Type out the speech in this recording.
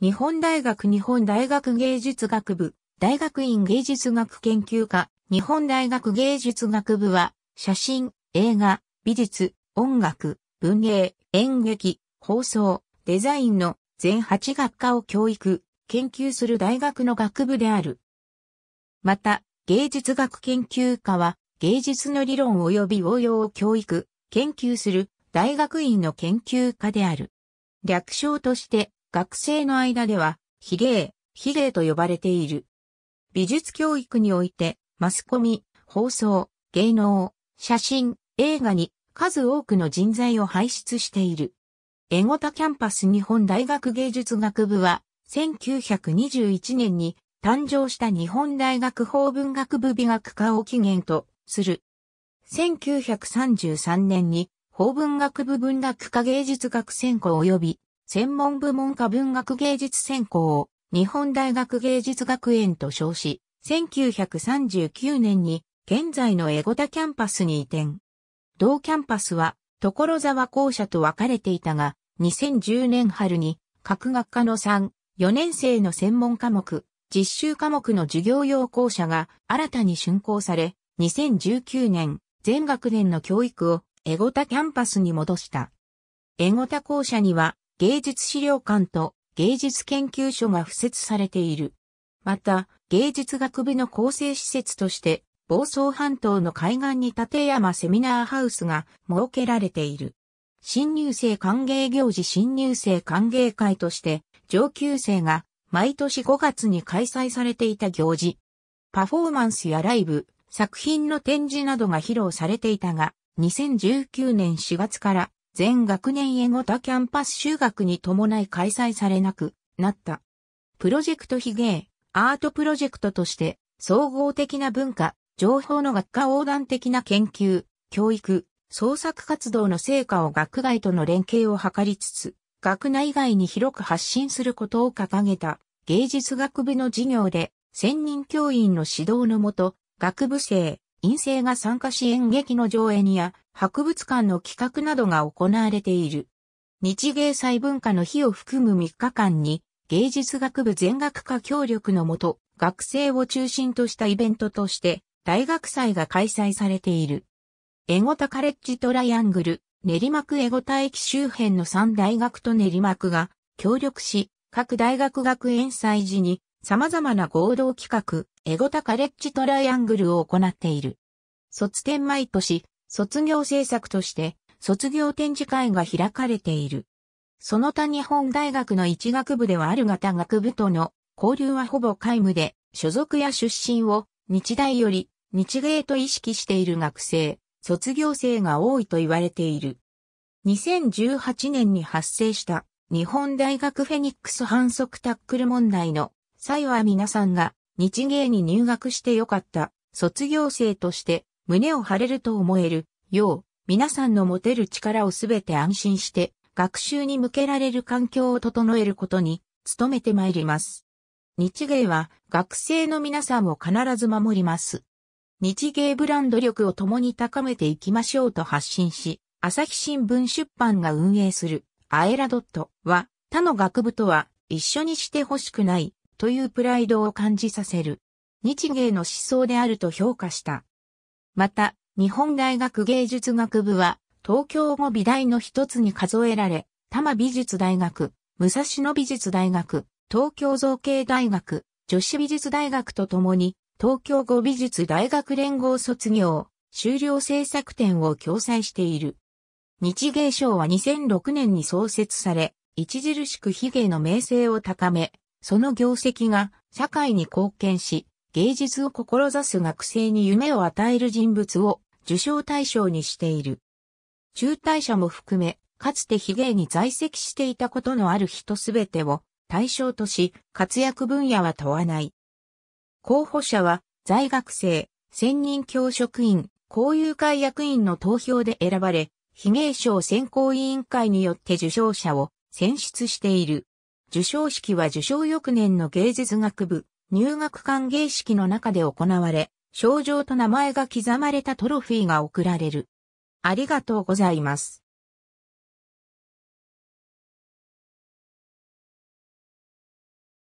日本大学日本大学芸術学部、大学院芸術学研究科、日本大学芸術学部は、写真、映画、美術、音楽、文芸、演劇、放送、デザインの全8学科を教育、研究する大学の学部である。また、芸術学研究科は、芸術の理論及び応用を教育、研究する大学院の研究科である。略称として、学生の間では、比例、比例と呼ばれている。美術教育において、マスコミ、放送、芸能、写真、映画に数多くの人材を輩出している。エゴタキャンパス日本大学芸術学部は、1921年に誕生した日本大学法文学部美学科を起源とする。1933年に法文学部文学科芸術学専攻及び専門部門科文学芸術専攻を日本大学芸術学園と称し、1939年に現在の江ゴ田キャンパスに移転。同キャンパスは所沢校舎と分かれていたが、2010年春に各学科の3、4年生の専門科目、実習科目の授業用校舎が新たに竣工され、2019年、全学年の教育をエゴタキャンパスに戻した。エゴタ校舎には芸術資料館と芸術研究所が付設されている。また、芸術学部の構成施設として、房総半島の海岸に立山セミナーハウスが設けられている。新入生歓迎行事新入生歓迎会として、上級生が毎年5月に開催されていた行事。パフォーマンスやライブ、作品の展示などが披露されていたが、2019年4月から全学年エゴタキャンパス修学に伴い開催されなくなった。プロジェクト非芸、アートプロジェクトとして、総合的な文化、情報の学科横断的な研究、教育、創作活動の成果を学外との連携を図りつつ、学内外に広く発信することを掲げた芸術学部の授業で、専任教員の指導のもと、学部生、院生が参加し演劇の上演や博物館の企画などが行われている。日芸祭文化の日を含む3日間に、芸術学部全学科協力のもと、学生を中心としたイベントとして、大学祭が開催されている。エゴタカレッジトライアングル、練馬区エゴタ駅周辺の3大学と練馬区が協力し、各大学学園祭時に様々な合同企画、エゴタカレッジトライアングルを行っている。卒展毎年、卒業制作として卒業展示会が開かれている。その他日本大学の一学部ではあるが他学部との交流はほぼ皆無で、所属や出身を日大より日芸と意識している学生、卒業生が多いと言われている。2018年に発生した日本大学フェニックス反則タックル問題の際は皆さんが日芸に入学してよかった卒業生として胸を張れると思える、よう、皆さんの持てる力をすべて安心して、学習に向けられる環境を整えることに、努めてまいります。日芸は、学生の皆さんを必ず守ります。日芸ブランド力を共に高めていきましょうと発信し、朝日新聞出版が運営する、アエラドットは、他の学部とは一緒にしてほしくないというプライドを感じさせる。日芸の思想であると評価した。また、日本大学芸術学部は、東京語美大の一つに数えられ、多摩美術大学、武蔵野美術大学、東京造形大学、女子美術大学とともに、東京語美術大学連合卒業、修了制作展を共催している。日芸賞は2006年に創設され、著しく非芸の名声を高め、その業績が社会に貢献し、芸術を志す学生に夢を与える人物を受賞対象にしている。中退者も含め、かつて非芸に在籍していたことのある人すべてを対象とし、活躍分野は問わない。候補者は、在学生、専任教職員、交友会役員の投票で選ばれ、非芸賞選考委員会によって受賞者を選出している。受賞式は受賞翌年の芸術学部、入学歓迎式の中で行われ、賞状と名前が刻まれたトロフィーが贈られる。ありがとうございます。